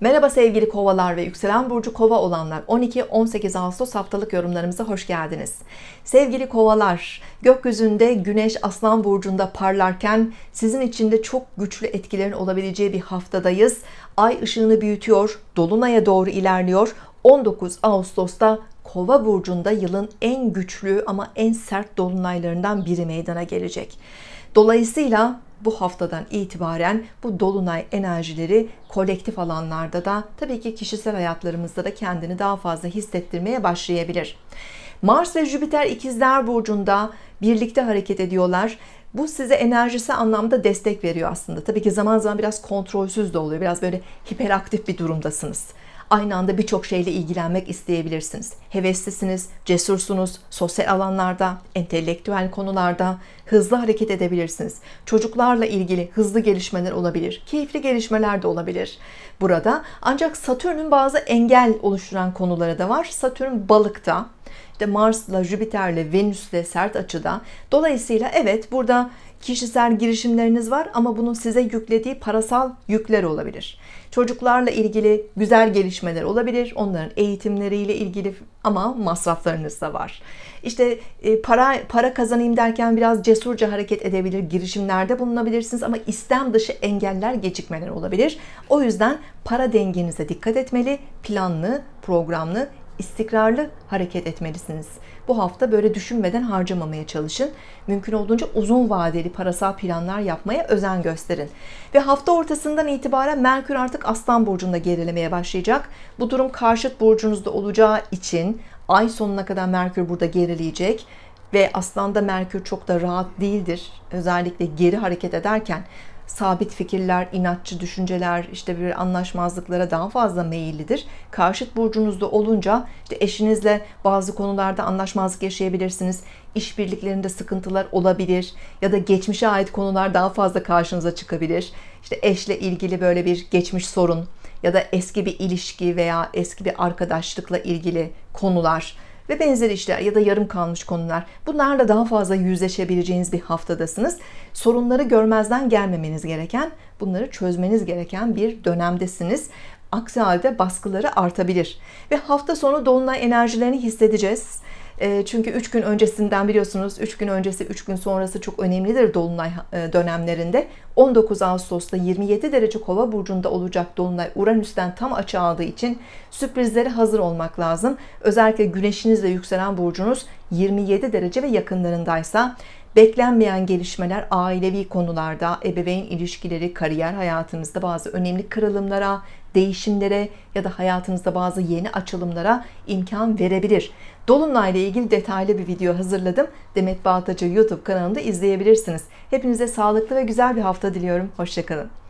Merhaba sevgili kovalar ve yükselen burcu kova olanlar 12-18 Ağustos haftalık yorumlarımıza hoş geldiniz. Sevgili kovalar gökyüzünde güneş aslan burcunda parlarken sizin için de çok güçlü etkilerin olabileceği bir haftadayız. Ay ışığını büyütüyor, dolunaya doğru ilerliyor. 19 Ağustos'ta Kova burcunda yılın en güçlü ama en sert dolunaylarından biri meydana gelecek. Dolayısıyla bu haftadan itibaren bu dolunay enerjileri kolektif alanlarda da tabii ki kişisel hayatlarımızda da kendini daha fazla hissettirmeye başlayabilir. Mars ve Jüpiter ikizler burcunda birlikte hareket ediyorlar. Bu size enerjisi anlamda destek veriyor aslında. Tabii ki zaman zaman biraz kontrolsüz de oluyor. Biraz böyle hiperaktif bir durumdasınız aynı anda birçok şeyle ilgilenmek isteyebilirsiniz. Heveslisiniz, cesursunuz, sosyal alanlarda, entelektüel konularda hızlı hareket edebilirsiniz. Çocuklarla ilgili hızlı gelişmeler olabilir, keyifli gelişmeler de olabilir burada. Ancak Satürn'ün bazı engel oluşturan konuları da var. Satürn balıkta, işte Mars'la, Jüpiter'le, Venüs'le sert açıda. Dolayısıyla evet burada kişisel girişimleriniz var ama bunun size yüklediği parasal yükler olabilir. Çocuklarla ilgili güzel gelişmeler olabilir. Onların eğitimleriyle ilgili ama masraflarınız da var. İşte e, para para kazanayım derken biraz cesurca hareket edebilir, girişimlerde bulunabilirsiniz ama istem dışı engeller, gecikmeler olabilir. O yüzden para dengenize dikkat etmeli, planlı, programlı istikrarlı hareket etmelisiniz. Bu hafta böyle düşünmeden harcamamaya çalışın. Mümkün olduğunca uzun vadeli parasal planlar yapmaya özen gösterin. Ve hafta ortasından itibaren Merkür artık Aslan burcunda gerilemeye başlayacak. Bu durum karşıt burcunuzda olacağı için ay sonuna kadar Merkür burada gerileyecek ve Aslan'da Merkür çok da rahat değildir. Özellikle geri hareket ederken sabit fikirler, inatçı düşünceler, işte bir anlaşmazlıklara daha fazla meyillidir. Karşıt burcunuzda olunca işte eşinizle bazı konularda anlaşmazlık yaşayabilirsiniz. İşbirliklerinde sıkıntılar olabilir ya da geçmişe ait konular daha fazla karşınıza çıkabilir. İşte eşle ilgili böyle bir geçmiş sorun ya da eski bir ilişki veya eski bir arkadaşlıkla ilgili konular ve benzeri işler ya da yarım kalmış konular. Bunlarla daha fazla yüzleşebileceğiniz bir haftadasınız. Sorunları görmezden gelmemeniz gereken, bunları çözmeniz gereken bir dönemdesiniz. Aksi halde baskıları artabilir. Ve hafta sonu dolunay enerjilerini hissedeceğiz. Ee, çünkü 3 gün öncesinden biliyorsunuz 3 gün öncesi 3 gün sonrası çok önemlidir Dolunay e, dönemlerinde. 19 Ağustos'ta 27 derece kova burcunda olacak Dolunay Uranüs'ten tam açı aldığı için sürprizlere hazır olmak lazım. Özellikle güneşinizle yükselen burcunuz 27 derece ve yakınlarındaysa Beklenmeyen gelişmeler ailevi konularda, ebeveyn ilişkileri, kariyer hayatınızda bazı önemli kırılımlara, değişimlere ya da hayatınızda bazı yeni açılımlara imkan verebilir. Dolunayla ilgili detaylı bir video hazırladım. Demet Baltacı YouTube kanalında izleyebilirsiniz. Hepinize sağlıklı ve güzel bir hafta diliyorum. Hoşçakalın.